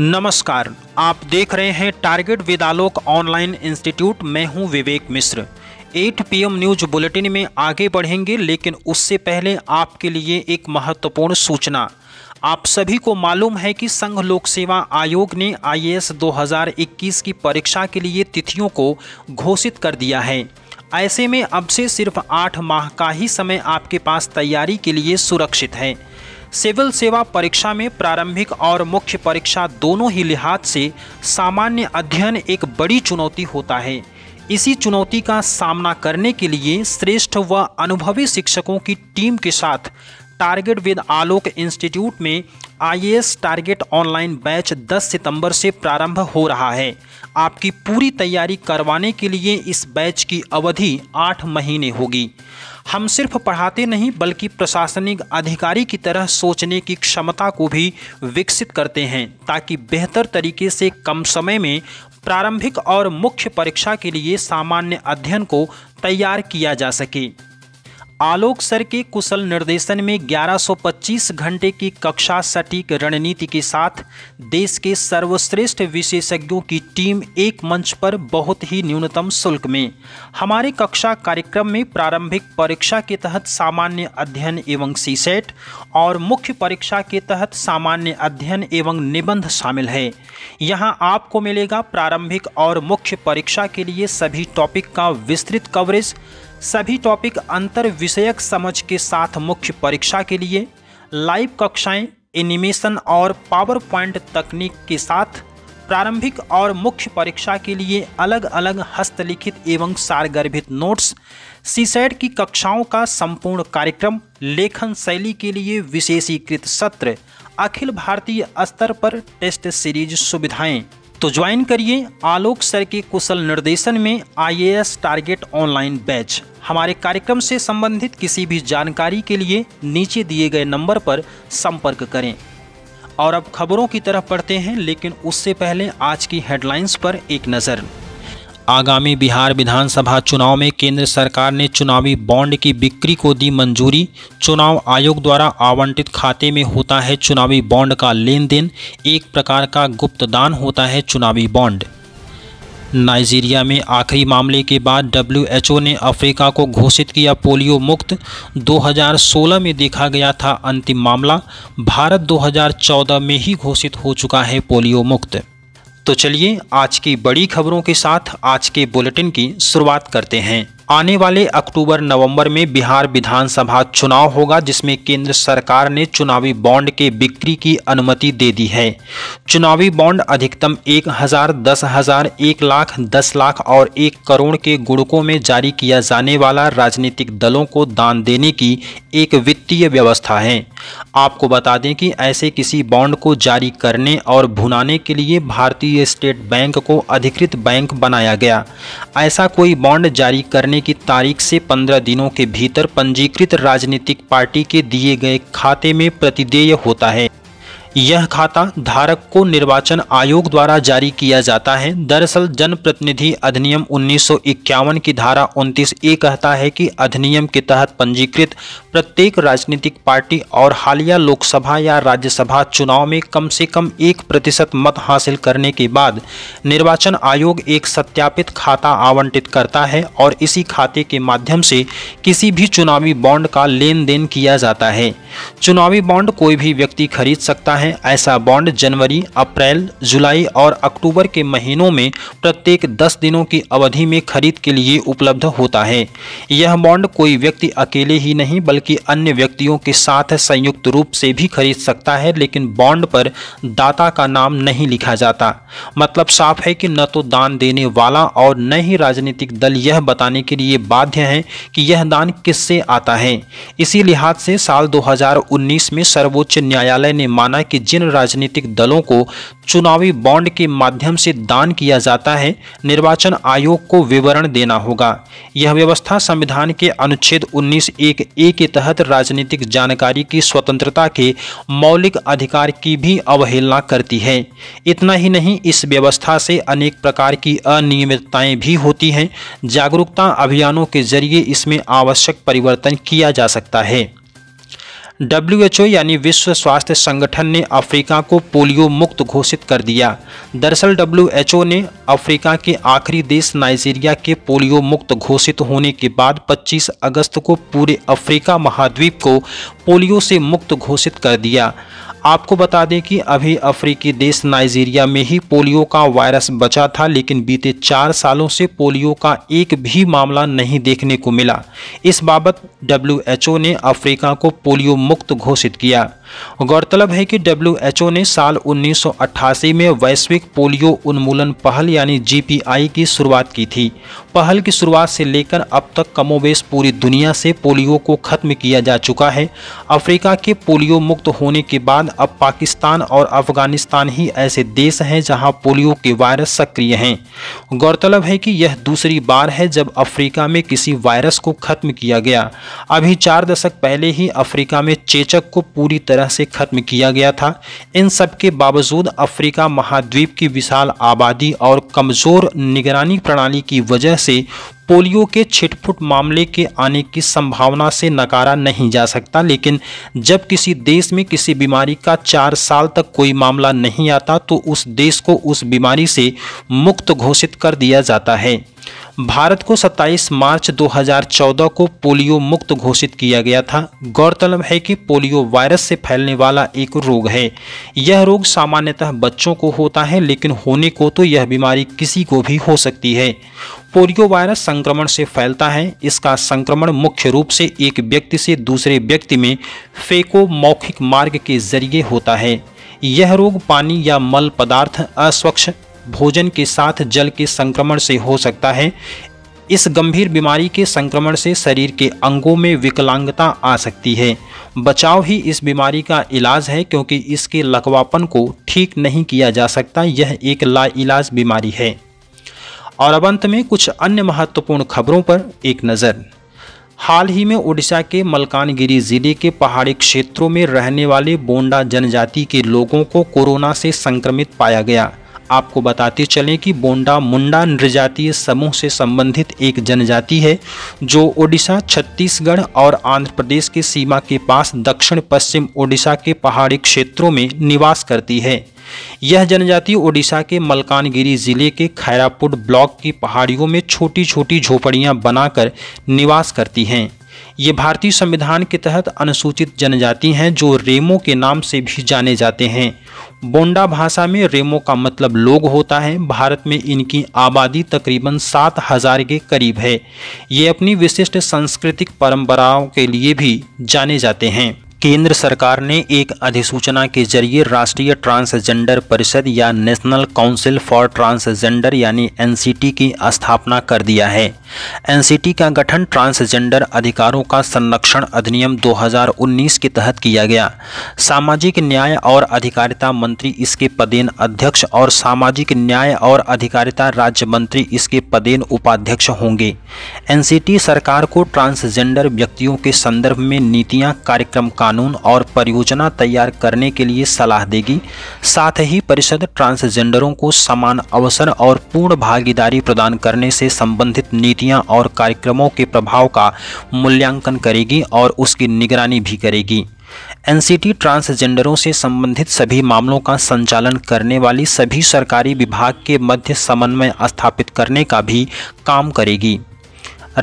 नमस्कार आप देख रहे हैं टारगेट विदालोक ऑनलाइन इंस्टीट्यूट मैं हूं Vivek Mishra 8 PM news bulletin में आगे बढ़ेंगे लेकिन उससे पहले आपके लिए एक महत्वपूर्ण सूचना आप सभी को मालूम है कि संघ लोक सेवा आयोग ने आईएएस 2021 की परीक्षा के लिए तिथियों को घोषित कर दिया है ऐसे में अब से सिर्फ आठ माह का ही समय आपके पास तैयारी के लिए सुरक्षित है सिविल सेवा परीक्षा में प्रारंभिक और मुख्य परीक्षा दोनों ही लिहाज से सामान्य अध्ययन एक बड़ी चुनौती होता है इसी चुनौती का सामना करने के लिए श्रेष्ठ व अनुभवी शिक्षकों की टीम के साथ टारगेट विद आलोक इंस्टीट्यूट में आईएएस टारगेट ऑनलाइन बैच 10 सितंबर से प्रारंभ हो रहा है आपकी पूरी तैयारी करवाने के लिए इस बैच की अवधि आठ महीने होगी हम सिर्फ पढ़ाते नहीं बल्कि प्रशासनिक अधिकारी की तरह सोचने की क्षमता को भी विकसित करते हैं ताकि बेहतर तरीके से कम समय में प्रारंभिक और मुख्य परीक्षा के लिए सामान्य अध्ययन को तैयार किया जा सके आलोक सर के कुशल निर्देशन में 1125 घंटे की कक्षा सटीक रणनीति के साथ देश के सर्वश्रेष्ठ विशेषज्ञों की टीम एक मंच पर बहुत ही न्यूनतम शुल्क में हमारे कक्षा कार्यक्रम में प्रारंभिक परीक्षा के तहत सामान्य अध्ययन एवं सीसेट और मुख्य परीक्षा के तहत सामान्य अध्ययन एवं निबंध शामिल है यहाँ आपको मिलेगा प्रारंभिक और मुख्य परीक्षा के लिए सभी टॉपिक का विस्तृत कवरेज सभी टॉपिक अंतर विषयक समझ के साथ मुख्य परीक्षा के लिए लाइव कक्षाएं एनिमेशन और पावर पॉइंट तकनीक के साथ प्रारंभिक और मुख्य परीक्षा के लिए अलग अलग हस्तलिखित एवं सारगर्भित नोट्स सीसैड e की कक्षाओं का संपूर्ण कार्यक्रम लेखन शैली के लिए विशेषीकृत सत्र अखिल भारतीय स्तर पर टेस्ट सीरीज सुविधाएं तो ज्वाइन करिए आलोक सर के कुशल निर्देशन में आईएएस टारगेट ऑनलाइन बैच हमारे कार्यक्रम से संबंधित किसी भी जानकारी के लिए नीचे दिए गए नंबर पर संपर्क करें और अब खबरों की तरफ पढ़ते हैं लेकिन उससे पहले आज की हेडलाइंस पर एक नज़र आगामी बिहार विधानसभा चुनाव में केंद्र सरकार ने चुनावी बॉन्ड की बिक्री को दी मंजूरी चुनाव आयोग द्वारा आवंटित खाते में होता है चुनावी बॉन्ड का लेन देन एक प्रकार का गुप्तदान होता है चुनावी बॉन्ड नाइजीरिया में आखिरी मामले के बाद डब्ल्यूएचओ ने अफ्रीका को घोषित किया पोलियो मुक्त 2016 में देखा गया था अंतिम मामला भारत 2014 में ही घोषित हो चुका है पोलियो मुक्त तो चलिए आज की बड़ी खबरों के साथ आज के बुलेटिन की शुरुआत करते हैं आने वाले अक्टूबर नवंबर में बिहार विधानसभा चुनाव होगा जिसमें केंद्र सरकार ने चुनावी बॉन्ड के बिक्री की अनुमति दे दी है चुनावी बॉन्ड अधिकतम एक हज़ार दस हज़ार एक लाख दस लाख और एक करोड़ के गुड़कों में जारी किया जाने वाला राजनीतिक दलों को दान देने की एक वित्तीय व्यवस्था है आपको बता दें कि ऐसे किसी बॉन्ड को जारी करने और भुनाने के लिए भारतीय स्टेट बैंक को अधिकृत बैंक बनाया गया ऐसा कोई बॉन्ड जारी करने करने की तारीख से 15 दिनों के भीतर पंजीकृत राजनीतिक पार्टी के दिए गए खाते में प्रतिदेय होता है यह खाता धारक को निर्वाचन आयोग द्वारा जारी किया जाता है दरअसल जनप्रतिनिधि अधिनियम 1951 की धारा उनतीस ए कहता है कि अधिनियम के तहत पंजीकृत प्रत्येक राजनीतिक पार्टी और हालिया लोकसभा या राज्यसभा चुनाव में कम से कम एक प्रतिशत मत हासिल करने के बाद निर्वाचन आयोग एक सत्यापित खाता आवंटित करता है और इसी खाते के माध्यम से किसी भी चुनावी बॉन्ड का लेन देन किया जाता है चुनावी बॉन्ड कोई भी व्यक्ति खरीद सकता है ऐसा बॉन्ड जनवरी अप्रैल जुलाई और अक्टूबर के महीनों में प्रत्येक 10 दिनों की अवधि में खरीद के लिए उपलब्ध होता है यह बॉन्ड कोई व्यक्ति अकेले ही नहीं बल्कि अन्य व्यक्तियों के साथ संयुक्त रूप से भी खरीद सकता है लेकिन बॉन्ड पर दाता का नाम नहीं लिखा जाता मतलब साफ है कि न तो दान देने वाला और न ही राजनीतिक दल यह बताने के लिए बाध्य है कि यह दान किससे आता है इसी लिहाज से साल 2019 में सर्वोच्च न्यायालय ने माना कि जिन राजनीतिक दलों को चुनावी बॉन्ड के माध्यम से दान किया जाता है निर्वाचन आयोग को विवरण देना होगा यह व्यवस्था संविधान के अनुच्छेद उन्नीस एक ए के तहत राजनीतिक जानकारी की स्वतंत्रता के मौलिक अधिकार की भी अवहेलना करती है इतना ही नहीं इस व्यवस्था से अनेक प्रकार की अनियमितताएं भी होती हैं जागरूकता अभियानों के जरिए इसमें आवश्यक परिवर्तन किया जा सकता है डब्ल्यूएचओ यानी विश्व स्वास्थ्य संगठन ने अफ्रीका को पोलियो मुक्त घोषित कर दिया दरअसल डब्ल्यूएचओ ने अफ्रीका के आखिरी देश नाइजीरिया के पोलियो मुक्त घोषित होने के बाद 25 अगस्त को पूरे अफ्रीका महाद्वीप को पोलियो से मुक्त घोषित कर दिया आपको बता दें कि अभी अफ्रीकी देश नाइजीरिया में ही पोलियो का वायरस बचा था लेकिन बीते चार सालों से पोलियो का एक भी मामला नहीं देखने को मिला इस बाबत डब्ल्यू ने अफ्रीका को पोलियो मुक्त घोषित किया गौरतलब है कि डब्ल्यूएचओ ने साल 1988 में वैश्विक पोलियो उन्मूलन पहल यानी जीपीआई की शुरुआत की थी पहल की शुरुआत से लेकर अब तक कमोवेश पूरी दुनिया से पोलियो को खत्म किया जा चुका है अफ्रीका के पोलियो मुक्त होने के बाद अब पाकिस्तान और अफगानिस्तान ही ऐसे देश हैं जहां पोलियो के वायरस सक्रिय हैं गौरतलब है कि यह दूसरी बार है जब अफ्रीका में किसी वायरस को खत्म किया गया अभी चार दशक पहले ही अफ्रीका में चेचक को पूरी तरह तरह से खत्म किया गया था इन सब के बावजूद अफ्रीका महाद्वीप की विशाल आबादी और कमज़ोर निगरानी प्रणाली की वजह से पोलियो के छिटफुट मामले के आने की संभावना से नकारा नहीं जा सकता लेकिन जब किसी देश में किसी बीमारी का चार साल तक कोई मामला नहीं आता तो उस देश को उस बीमारी से मुक्त घोषित कर दिया जाता है भारत को 27 मार्च 2014 को पोलियो मुक्त घोषित किया गया था गौरतलब है कि पोलियो वायरस से फैलने वाला एक रोग है यह रोग सामान्यतः बच्चों को होता है लेकिन होने को तो यह बीमारी किसी को भी हो सकती है पोलियो वायरस संक्रमण से फैलता है इसका संक्रमण मुख्य रूप से एक व्यक्ति से दूसरे व्यक्ति में फेको मौखिक मार्ग के जरिए होता है यह रोग पानी या मल पदार्थ अस्वच्छ भोजन के साथ जल के संक्रमण से हो सकता है इस गंभीर बीमारी के संक्रमण से शरीर के अंगों में विकलांगता आ सकती है बचाव ही इस बीमारी का इलाज है क्योंकि इसके लकवापन को ठीक नहीं किया जा सकता यह एक लाइलाज बीमारी है और अब अंत में कुछ अन्य महत्वपूर्ण खबरों पर एक नज़र हाल ही में ओडिशा के मलकानगिरी जिले के पहाड़ी क्षेत्रों में रहने वाले बोंडा जनजाति के लोगों को कोरोना से संक्रमित पाया गया आपको बताते चलें कि बोंडा मुंडा नृजातीय समूह से संबंधित एक जनजाति है जो ओडिशा छत्तीसगढ़ और आंध्र प्रदेश की सीमा के पास दक्षिण पश्चिम ओडिशा के पहाड़ी क्षेत्रों में निवास करती है यह जनजाति ओडिशा के मलकानगिरी जिले के खैरापुट ब्लॉक की पहाड़ियों में छोटी छोटी झोपड़ियाँ बनाकर निवास करती हैं ये भारतीय संविधान के तहत अनुसूचित जनजाति हैं जो रेमो के नाम से भी जाने जाते हैं बोंडा भाषा में रेमो का मतलब लोग होता है भारत में इनकी आबादी तकरीबन सात हजार के करीब है ये अपनी विशिष्ट सांस्कृतिक परंपराओं के लिए भी जाने जाते हैं केंद्र सरकार ने एक अधिसूचना के जरिए राष्ट्रीय ट्रांसजेंडर परिषद या नेशनल काउंसिल फॉर ट्रांसजेंडर यानी एनसीटी की स्थापना कर दिया है एनसीटी का गठन ट्रांसजेंडर अधिकारों का संरक्षण अधिनियम 2019 के तहत किया गया सामाजिक न्याय और अधिकारिता मंत्री इसके पदेन अध्यक्ष और सामाजिक न्याय और अधिकारिता राज्य मंत्री इसके पदेन उपाध्यक्ष होंगे एनसीटी सरकार को ट्रांसजेंडर व्यक्तियों के संदर्भ में नीतियाँ कार्यक्रम का कानून और परियोजना तैयार करने के लिए सलाह देगी साथ ही परिषद ट्रांसजेंडरों को समान अवसर और पूर्ण भागीदारी प्रदान करने से संबंधित नीतियां और कार्यक्रमों के प्रभाव का मूल्यांकन करेगी और उसकी निगरानी भी करेगी एनसीटी ट्रांसजेंडरों से संबंधित सभी मामलों का संचालन करने वाली सभी सरकारी विभाग के मध्य समन्वय स्थापित करने का भी काम करेगी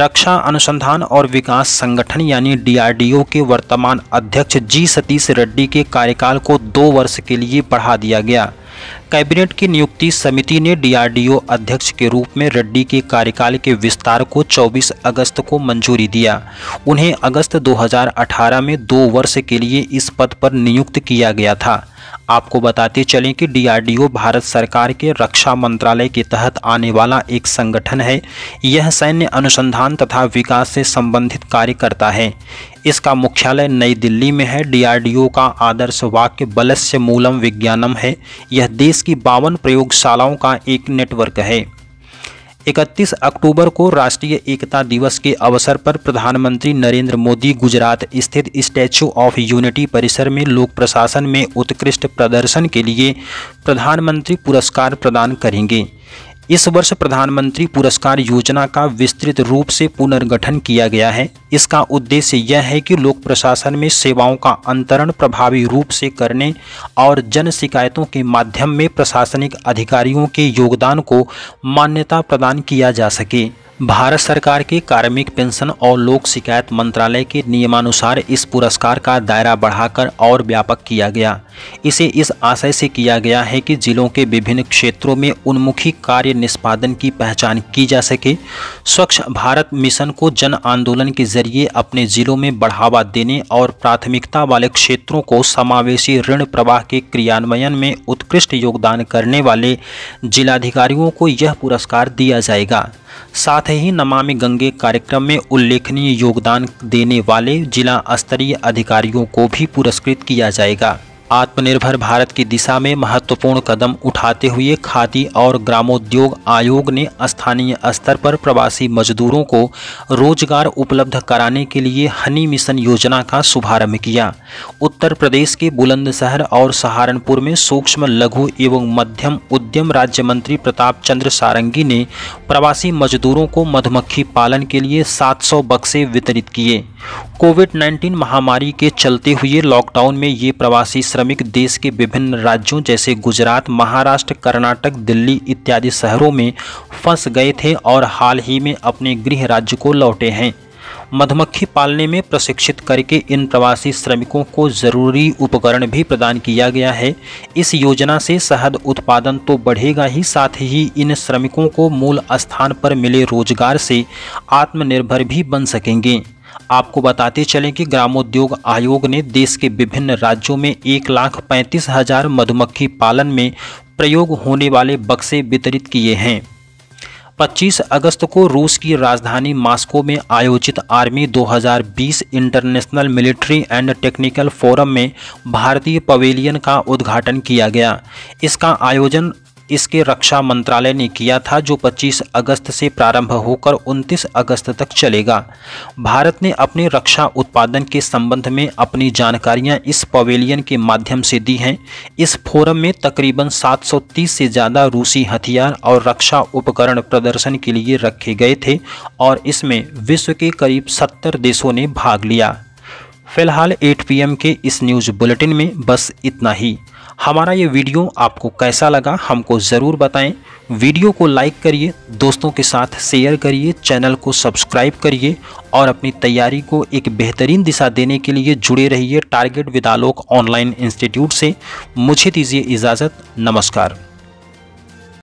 रक्षा अनुसंधान और विकास संगठन यानी डीआरडीओ के वर्तमान अध्यक्ष जी सतीश रेड्डी के कार्यकाल को दो वर्ष के लिए बढ़ा दिया गया कैबिनेट की नियुक्ति समिति ने डीआरडीओ अध्यक्ष के रूप में रेड्डी के कार्यकाल के विस्तार को 24 अगस्त को मंजूरी दिया उन्हें अगस्त 2018 में दो वर्ष के लिए इस पद पर नियुक्त किया गया था आपको बताते चलें कि डीआरडीओ भारत सरकार के रक्षा मंत्रालय के तहत आने वाला एक संगठन है यह सैन्य अनुसंधान तथा विकास से संबंधित कार्य करता है इसका मुख्यालय नई दिल्ली में है डीआरडीओ का आदर्श वाक्य बलस्य मूलम विज्ञानम है यह देश की बावन प्रयोगशालाओं का एक नेटवर्क है 31 अक्टूबर को राष्ट्रीय एकता दिवस के अवसर पर प्रधानमंत्री नरेंद्र मोदी गुजरात स्थित स्टैचू ऑफ यूनिटी परिसर में लोक प्रशासन में उत्कृष्ट प्रदर्शन के लिए प्रधानमंत्री पुरस्कार प्रदान करेंगे इस वर्ष प्रधानमंत्री पुरस्कार योजना का विस्तृत रूप से पुनर्गठन किया गया है इसका उद्देश्य यह है कि लोक प्रशासन में सेवाओं का अंतरण प्रभावी रूप से करने और जन शिकायतों के माध्यम में प्रशासनिक अधिकारियों के योगदान को मान्यता प्रदान किया जा सके भारत सरकार के कार्मिक पेंशन और लोक शिकायत मंत्रालय के नियमानुसार इस पुरस्कार का दायरा बढ़ाकर और व्यापक किया गया इसे इस आशय से किया गया है कि जिलों के विभिन्न क्षेत्रों में उन्मुखी कार्य निष्पादन की पहचान की जा सके स्वच्छ भारत मिशन को जन आंदोलन के जरिए अपने जिलों में बढ़ावा देने और प्राथमिकता वाले क्षेत्रों को समावेशी ऋण प्रवाह के क्रियान्वयन में उत्कृष्ट योगदान करने वाले जिलाधिकारियों को यह पुरस्कार दिया जाएगा साथ ही नमामि गंगे कार्यक्रम में उल्लेखनीय योगदान देने वाले जिला स्तरीय अधिकारियों को भी पुरस्कृत किया जाएगा आत्मनिर्भर भारत की दिशा में महत्वपूर्ण कदम उठाते हुए खादी और ग्रामोद्योग आयोग ने स्थानीय स्तर पर प्रवासी मजदूरों को रोजगार उपलब्ध कराने के लिए हनी मिशन योजना का शुभारंभ किया उत्तर प्रदेश के बुलंदशहर और सहारनपुर में सूक्ष्म लघु एवं मध्यम उद्यम राज्य मंत्री प्रताप चंद्र सारंगी ने प्रवासी मजदूरों को मधुमक्खी पालन के लिए सात बक्से वितरित किए कोविड नाइन्टीन महामारी के चलते हुए लॉकडाउन में ये प्रवासी श्रमिक देश के विभिन्न राज्यों जैसे गुजरात महाराष्ट्र कर्नाटक दिल्ली इत्यादि शहरों में फंस गए थे और हाल ही में अपने गृह राज्य को लौटे हैं मधुमक्खी पालने में प्रशिक्षित करके इन प्रवासी श्रमिकों को जरूरी उपकरण भी प्रदान किया गया है इस योजना से शहद उत्पादन तो बढ़ेगा ही साथ ही इन श्रमिकों को मूल स्थान पर मिले रोजगार से आत्मनिर्भर भी बन सकेंगे आपको बताते चलें कि ग्रामोद्योग आयोग ने देश के विभिन्न राज्यों में एक लाख पैंतीस हजार मधुमक्खी पालन में प्रयोग होने वाले बक्से वितरित किए हैं 25 अगस्त को रूस की राजधानी मास्को में आयोजित army 2020 international military and technical forum में भारतीय पवेलियन का उद्घाटन किया गया इसका आयोजन इसके रक्षा मंत्रालय ने किया था जो 25 अगस्त से प्रारंभ होकर 29 अगस्त तक चलेगा भारत ने अपने रक्षा उत्पादन के संबंध में अपनी जानकारियां इस पवेलियन के माध्यम से दी हैं इस फोरम में तकरीबन 730 से ज़्यादा रूसी हथियार और रक्षा उपकरण प्रदर्शन के लिए रखे गए थे और इसमें विश्व के करीब सत्तर देशों ने भाग लिया फिलहाल 8 पीएम के इस न्यूज़ बुलेटिन में बस इतना ही हमारा ये वीडियो आपको कैसा लगा हमको ज़रूर बताएं वीडियो को लाइक करिए दोस्तों के साथ शेयर करिए चैनल को सब्सक्राइब करिए और अपनी तैयारी को एक बेहतरीन दिशा देने के लिए जुड़े रहिए टारगेट विदालोक ऑनलाइन इंस्टीट्यूट से मुझे दीजिए इजाज़त नमस्कार